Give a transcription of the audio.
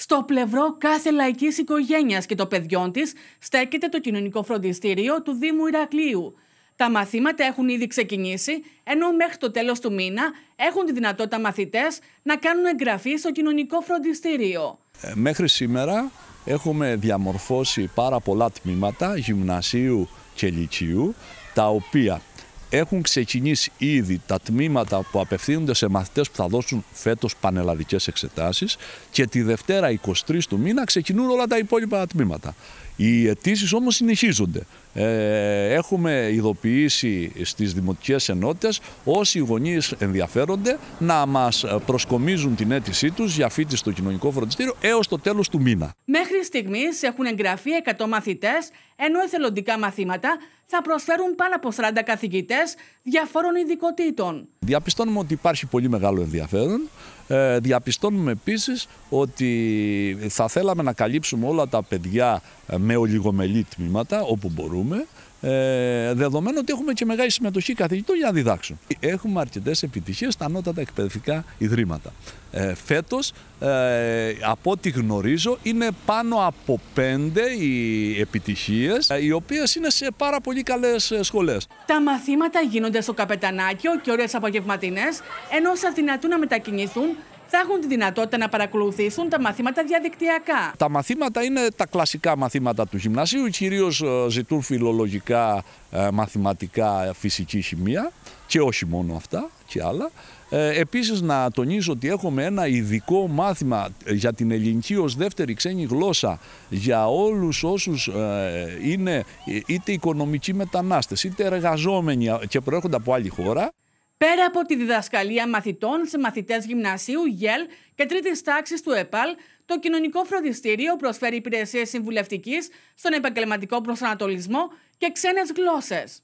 Στο πλευρό κάθε λαϊκής οικογένειας και των παιδιών της στέκεται το κοινωνικό φροντιστήριο του Δήμου Ηρακλείου. Τα μαθήματα έχουν ήδη ξεκινήσει, ενώ μέχρι το τέλος του μήνα έχουν τη δυνατότητα μαθητές να κάνουν εγγραφή στο κοινωνικό φροντιστήριο. Ε, μέχρι σήμερα έχουμε διαμορφώσει πάρα πολλά τμήματα γυμνασίου και λυκείου, τα οποία έχουν ξεκινήσει ήδη τα τμήματα που απευθύνονται σε μαθητές που θα δώσουν φέτος πανελλαδικές εξετάσεις και τη Δευτέρα 23 του μήνα ξεκινούν όλα τα υπόλοιπα τμήματα. Οι αιτήσεις όμως συνεχίζονται. Ε, έχουμε ειδοποιήσει στις δημοτικές ενότητες όσοι γονείς ενδιαφέρονται να μας προσκομίζουν την αίτησή τους για φίτη στο κοινωνικό φροντιστήριο έως το τέλος του μήνα. Μέχρι στιγμής έχουν εγγραφεί 100 μαθητές, ενώ εθελοντικά μαθήματα θα προσφέρουν πάνω από 40 καθηγητές διαφόρων ειδικοτήτων. Διαπιστώνουμε ότι υπάρχει πολύ μεγάλο ενδιαφέρον. Ε, διαπιστώνουμε επίσης ότι θα θέλαμε να καλύψουμε όλα τα παιδιά με ολιγομελή τμήματα όπου μπορούμε, ε, δεδομένου ότι έχουμε και μεγάλη συμμετοχή καθηγητών για να διδάξουν. Έχουμε αρκετές επιτυχίες στα ανώτατα εκπαιδευτικά ιδρύματα. Ε, Φέτος, ε, από ό,τι γνωρίζω, είναι πάνω από πέντε οι επιτυχίες, ε, οι οποίες είναι σε πάρα πολύ καλές ε, σχολές. Τα μαθήματα γίνονται στο καπετανάκιο και ώρε απογευματινές, ενώ σε να μετακινηθούν θα έχουν τη δυνατότητα να παρακολουθήσουν τα μαθήματα διαδικτυακά. Τα μαθήματα είναι τα κλασικά μαθήματα του γυμνασίου, κυρίως ε, ζητούν φιλολογικά, ε, μαθηματικά, φυσική χημεία και όχι μόνο αυτά και άλλα. Ε, επίσης να τονίζω ότι έχουμε ένα ειδικό μάθημα για την ελληνική ως δεύτερη ξένη γλώσσα για όλους όσους είναι είτε οικονομικοί μετανάστες είτε εργαζόμενοι και προέρχονται από άλλη χώρα. Πέρα από τη διδασκαλία μαθητών σε μαθητές γυμνασίου, ΓΕΛ και τρίτης τάξης του ΕΠΑΛ, το Κοινωνικό Φροντιστήριο προσφέρει υπηρεσίες συμβουλευτικής στον επαγγελματικό προσανατολισμό και ξένες γλώσσες.